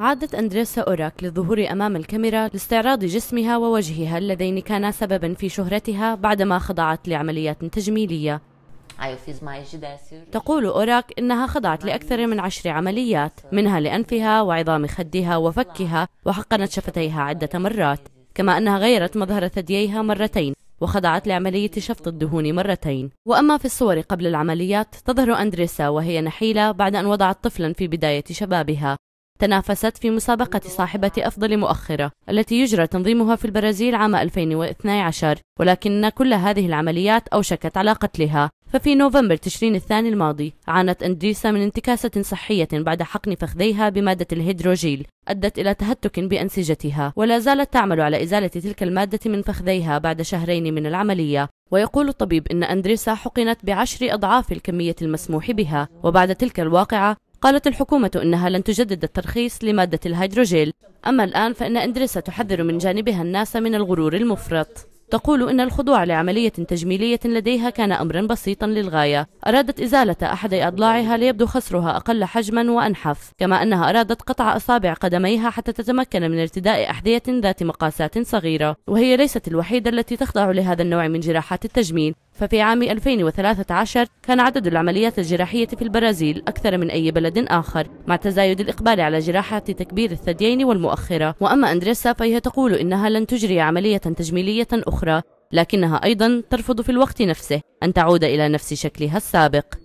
عادت أندريسا أوراك للظهور أمام الكاميرا لاستعراض جسمها ووجهها اللذين كانا سببا في شهرتها بعدما خضعت لعمليات تجميلية ah, تقول أوراك إنها خضعت لأكثر من عشر عمليات منها لأنفها وعظام خدها وفكها وحقنت شفتيها عدة مرات كما أنها غيرت مظهر ثدييها مرتين وخضعت لعملية شفط الدهون مرتين وأما في الصور قبل العمليات تظهر أندريسا وهي نحيلة بعد أن وضعت طفلا في بداية شبابها تنافست في مسابقة صاحبة أفضل مؤخرة التي يجرى تنظيمها في البرازيل عام 2012 ولكن كل هذه العمليات أوشكت على قتلها ففي نوفمبر تشرين الثاني الماضي عانت أندريسا من انتكاسة صحية بعد حقن فخذيها بمادة الهيدروجيل أدت إلى تهتك بأنسجتها ولا زالت تعمل على إزالة تلك المادة من فخذيها بعد شهرين من العملية ويقول الطبيب إن أندريسا حقنت بعشر أضعاف الكمية المسموح بها وبعد تلك الواقعة قالت الحكومة أنها لن تجدد الترخيص لمادة الهيدروجيل أما الآن فإن أندريسا تحذر من جانبها الناس من الغرور المفرط تقول إن الخضوع لعملية تجميلية لديها كان أمرا بسيطا للغاية أرادت إزالة أحد أضلاعها ليبدو خصرها أقل حجما وأنحف كما أنها أرادت قطع أصابع قدميها حتى تتمكن من ارتداء أحذية ذات مقاسات صغيرة وهي ليست الوحيدة التي تخضع لهذا النوع من جراحات التجميل ففي عام 2013 كان عدد العمليات الجراحية في البرازيل أكثر من أي بلد آخر مع تزايد الإقبال على جراحة تكبير الثديين والمؤخرة وأما أندريسا فهي تقول إنها لن تجري عملية تجميلية أخرى لكنها أيضا ترفض في الوقت نفسه أن تعود إلى نفس شكلها السابق